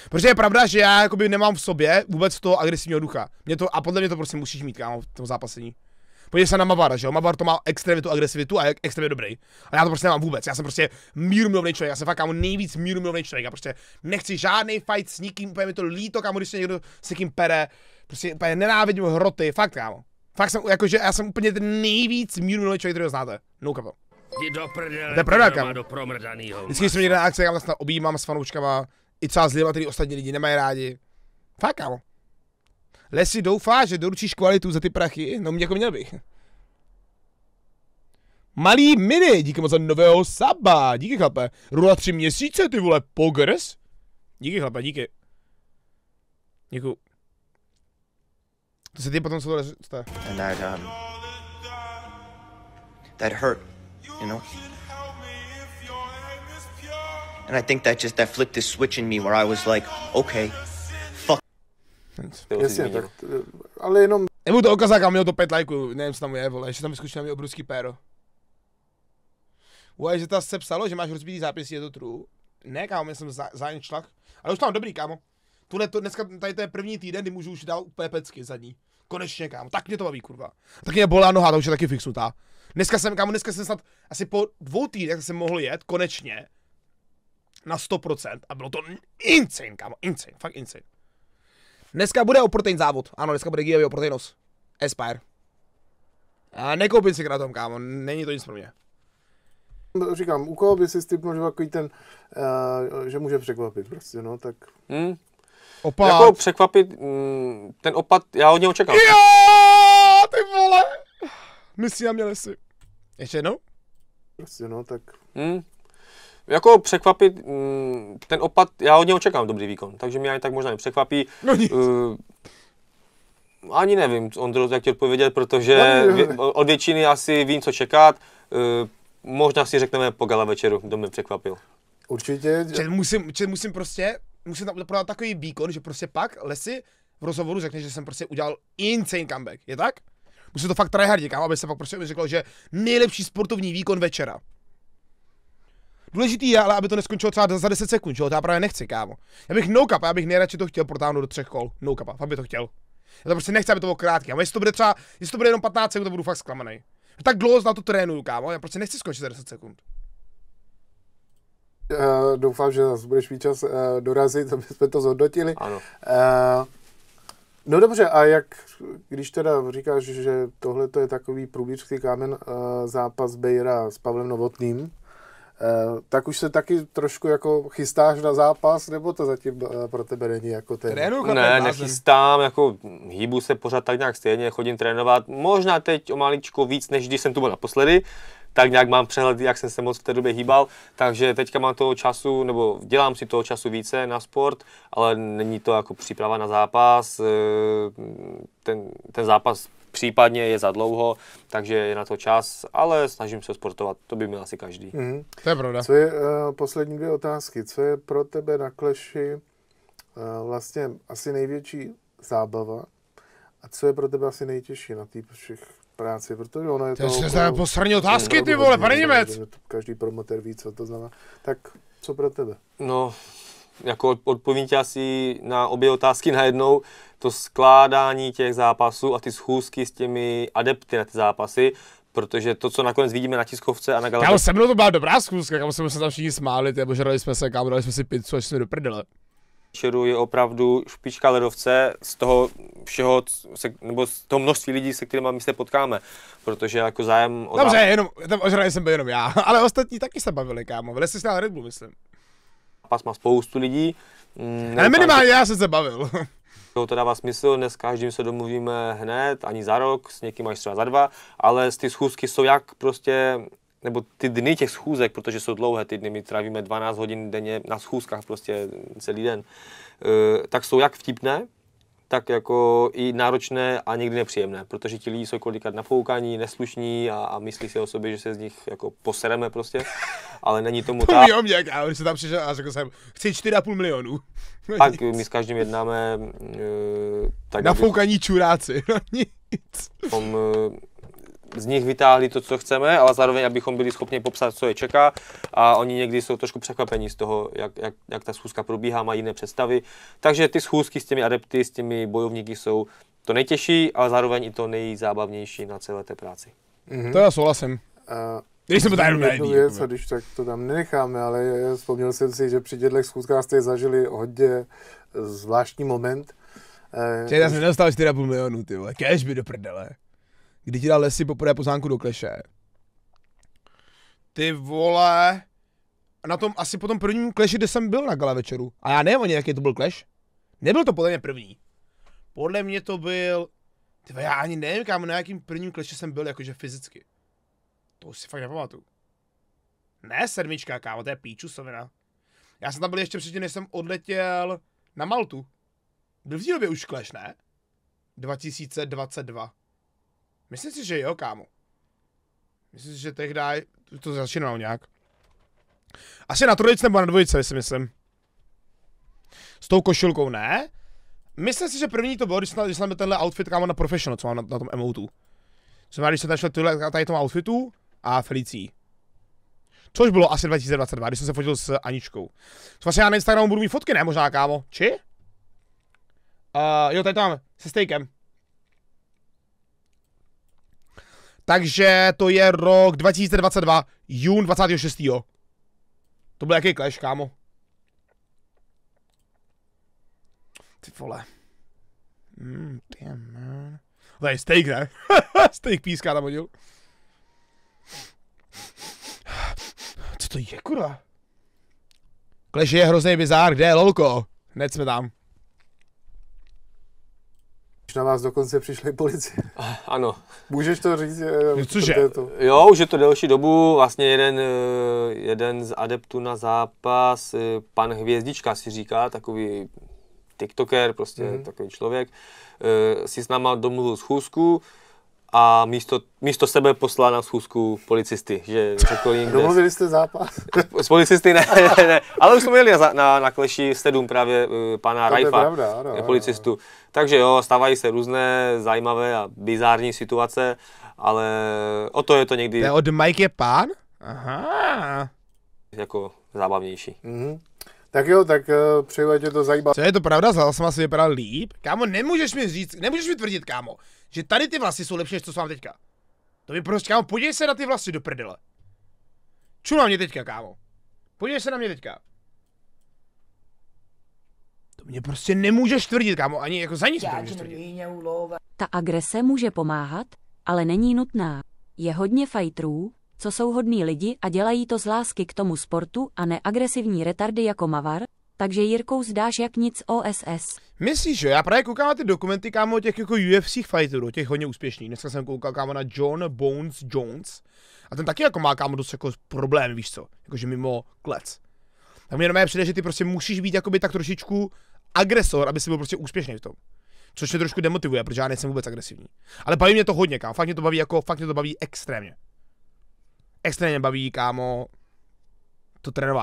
Protože je pravda, že já jakoby nemám v sobě vůbec toho agresivního ducha. Mě to, a podle mě to prostě musíš mít, kámo, v tom zápasení. Podívej se na Mavara, že jo? Mavar to má tu agresivitu a je extrémně dobrý. A já to prostě nemám vůbec. Já jsem prostě mírumilovný člověk, já jsem fakt kámo nejvíc mírumilovný člověk. Já prostě nechci žádný fight s nikým, úplně mi to líto, kámo, když se někdo s někým pere. Prostě úplně nenávidím hroty, fakt kámo. Fakt jsem, jakože já jsem úplně ten nejvíc mírumilovný člověk, ho znáte. No kapo. Ty do prdele, to je pravda, kam. Do Vždycky jsem někde na akci, kámo vlastně objímám s fanouškama, i třeba s lidmi, který ostatní lidi nemají rádi. Fakt, kámo. Lesy doufá, že doručíš kvalitu za ty prachy? No mě jako měl bych. Malý mini, díky moc za nového saba, díky chlape. Rula tři měsíce, ty vole, pogres? Díky chlape, díky. Díku. To se ty potom slovo to stane. And that, um, that hurt, you know? And I think that just, that flipped this switch in me where I was like, okay, Jasně, tak, eh, ale jenom... Nemu to okazák a měl to pět lajků, nevím, co tam je, vole, že tam vyskočil na mě obrovský péro. Uaj, že to se psalo, že máš rozbitý zápis, je to true. Ne, kámo, já jsem za, zájem Ale už tam dobrý, kámo. Tuhle to, dneska, tady to je první týden, kdy můžu už dát úplně pecky zadní. Konečně, kámo, tak mě to baví, kurva. Tak mě bolá noha, to už je taky fixnutá. Dneska jsem, kámo, dneska jsem snad asi po dvou týdnech jsem mohl jet, konečně. Na 100% a bylo to insane, kámo, insane, fakt insane. Dneska bude protein závod. Ano, dneska bude Gijový Proteinos. Espire. A nekoupím si kratom, kámo, není to nic pro mě. Říkám, u koho by si typnul, že takový ten, uh, že může překvapit prostě, no, tak... Hmm. Opad. Jako překvapit, mm, ten opad, já od něho čekám. Jo, ty vole! Myslím na mě lesy. Ještě jednou? Prostě no, tak... Hmm. Jako překvapit, mm, ten opad, já od něho čekám dobrý výkon, takže mě ani tak možná nepřekvapí. No nic. Uh, ani nevím, Ondro, jak ti odpovědět, protože no, od většiny asi vím, co čekat. Uh, možná si řekneme po gala večeru, kdo mě překvapil. Určitě. Čet musím, čet musím prostě, musím tam podat takový výkon, že prostě pak Lesy v rozhovoru řekne, že jsem prostě udělal insane comeback, je tak? Musím to fakt tryhardit, aby se pak prostě řekl, že nejlepší sportovní výkon večera. Důležitý je, ale aby to neskončilo třeba za 10 sekund, že jo? To já právě nechci, kámo. Já bych no cup, já bych nejradši to chtěl protáhnout do třech kol. No cup, fakt by to chtěl. Já to prostě nechci, aby to bylo krátké. A jestli to bude třeba, jestli to bude jenom 15 sekund, to budu fakt zklamaný. Tak dlouho na to trénuju, kámo. Já prostě nechci skončit za 10 sekund. Uh, doufám, že zase budeš mít čas uh, dorazit, aby jsme to zhodnotili. Ano. Uh, no dobře, a jak, když teda říkáš, že tohle to je takový průbířský kámen, uh, zápas Bejra s Pavlem Novotným, Eh, tak už se taky trošku jako chystáš na zápas, nebo to zatím eh, pro tebe není jako ten? Trénu, ne, nechystám, jako hýbu se pořád tak nějak stejně, chodím trénovat, možná teď o maličko víc, než když jsem tu byl naposledy, tak nějak mám přehled, jak jsem se moc v té době hýbal, takže teďka mám toho času, nebo dělám si toho času více na sport, ale není to jako příprava na zápas, eh, ten, ten zápas případně je za dlouho, takže je na to čas, ale snažím se sportovat, to by měl asi každý. Mm-hmm. To je pravda. Co je, uh, poslední dvě otázky, co je pro tebe na kleši uh, vlastně asi největší zábava a co je pro tebe asi nejtěžší na té všech práci, protože ono je to... To je poslední otázky, ty vole, pane Němec! Každý promoter ví, co to znamená. Tak co pro tebe? No, jako odpovím tě asi na obě otázky najednou, to skládání těch zápasů a ty schůzky s těmi adepty na ty zápasy, protože to, co nakonec vidíme na tiskovce a na galerii. Kámo, se mnou to byla dobrá schůzka, kámo, jsme se tam všichni smáli, nebo žrali jsme se, kámo, dali jsme si pizzu, až jsme do prdele. Čeru je opravdu špička ledovce z toho všeho, se, nebo z toho množství lidí, se kterými my se potkáme, protože jako zájem... O Dobře, jenom, tam ožrali jsem byl jenom já, ale ostatní taky se bavili, kámo, vylezli si na Red Bull, myslím zápas má spoustu lidí. Mm, ne, minimálně já jsem se bavil. To to dává smysl, dnes s každým se domluvíme hned, ani za rok, s někým až třeba za dva, ale ty schůzky jsou jak prostě, nebo ty dny těch schůzek, protože jsou dlouhé ty dny, my trávíme 12 hodin denně na schůzkách prostě celý den, eh, tak jsou jak vtipné, tak jako i náročné a někdy nepříjemné, protože ti lidi jsou kolikrát nafoukaní, neslušní a, a myslí si o sobě, že se z nich jako posereme prostě, ale není tomu to tak. To mě a on se tam přišel a řekl jsem, chci 4,5 milionů. Tak my s každým jednáme... Uh, tak, Nafoukaní aby... čuráci, no nic. Tom, uh, z nich vytáhli to, co chceme, ale zároveň, abychom byli schopni popsat, co je čeká. A oni někdy jsou trošku překvapení z toho, jak, jak, jak ta schůzka probíhá, mají jiné představy. Takže ty schůzky s těmi adepty, s těmi bojovníky jsou to nejtěžší, ale zároveň i to nejzábavnější na celé té práci. Mm-hmm. To já souhlasím. když jsem tady jednu jako věc, a když tak to tam nenecháme, ale vzpomněl jsem si, že při těchto schůzkách jste zažili hodně zvláštní moment. Eh, Čekaj, já jsem nedostal 4,5 milionů, ty vole, cash by do prdele kdy ti dal lesy poprvé pozánku do kleše. Ty vole, na tom asi po tom prvním kleši, kde jsem byl na gala večeru. A já nevím ani, jaký to byl kleš. Nebyl to podle mě první. Podle mě to byl, ty já ani nevím, kam na jakým prvním kleši jsem byl, jakože fyzicky. To už si fakt nepamatuju. Ne sedmička, kámo, to je píčusovina. Já jsem tam byl ještě předtím, než jsem odletěl na Maltu. Byl v té době už kleš, ne? 2022. Myslím si, že jo, kámo. Myslím si, že tehdy to začínalo nějak. Asi na trojice nebo na dvojice, si myslím. S tou košilkou ne. Myslím si, že první to bylo, když jsem, když jsem tenhle outfit kámo na professional, co mám na, na tom emotu. Co mám, když jsem našel tyhle, tady tomu outfitu a Felicí. Což bylo asi 2022, když jsem se fotil s Aničkou. Co vlastně já na Instagramu budu mít fotky, ne možná, kámo? Či? Uh, jo, tady to máme, se stejkem. Takže to je rok 2022, jún 26. To byl jaký clash, kámo. Ty vole. Mm, damn, man. To je steak, ne? steak píská tam hodil. Co to je, kurva? Clash je hrozný bizár, kde je lolko? Hned jsme tam na vás dokonce přišli policie. Ah, ano. Můžeš to říct? Eh, no cože? To... Jo, už je to delší dobu. Vlastně jeden, eh, jeden z adeptů na zápas, eh, pan Hvězdička si říká, takový TikToker, prostě mm. takový člověk, si s náma domluvil schůzku, a místo, místo sebe poslal na schůzku policisty, že řekl jim... Domluvili jste zápas? S policisty ne, ne, ne, ale už jsme měli na, na, na Kleši 7 právě eh, pana to Rajfa, pravda, ano, eh, policistu. Ano. Takže jo, stávají se různé zajímavé a bizární situace, ale o to je to někdy... To od Mike je pán? Aha. Jako zábavnější. Mm-hmm. Tak jo, tak uh, přeju, to zajímá. Co je to pravda, zase jsem asi vypadal líp? Kámo, nemůžeš mi říct, nemůžeš mi tvrdit, kámo že tady ty vlasy jsou lepší, než co vám teďka. To mi prostě, kámo, podívej se na ty vlasy do prdele. Ču na mě teďka, kámo. Podívej se na mě teďka. To mě prostě nemůžeš tvrdit, kámo, ani jako za nic nemůžeš tvrdit. Ta agrese může pomáhat, ale není nutná. Je hodně fajtrů, co jsou hodní lidi a dělají to z lásky k tomu sportu a neagresivní retardy jako Mavar, takže Jirkou zdáš jak nic OSS. Myslíš, že já právě koukám na ty dokumenty, kámo, těch jako UFC fighterů, no, těch hodně úspěšných. Dneska jsem koukal, kámo, na John Bones Jones. A ten taky jako má, kámo, dost jako problém, víš co, jakože mimo klec. Tak mi jenom přijde, že ty prostě musíš být jakoby tak trošičku agresor, aby si byl prostě úspěšný v tom. Což mě trošku demotivuje, protože já nejsem vůbec agresivní. Ale baví mě to hodně, kámo. Fakt mě to baví jako, fakt mě to baví extrémně. Extrémně baví, kámo, to trénovat.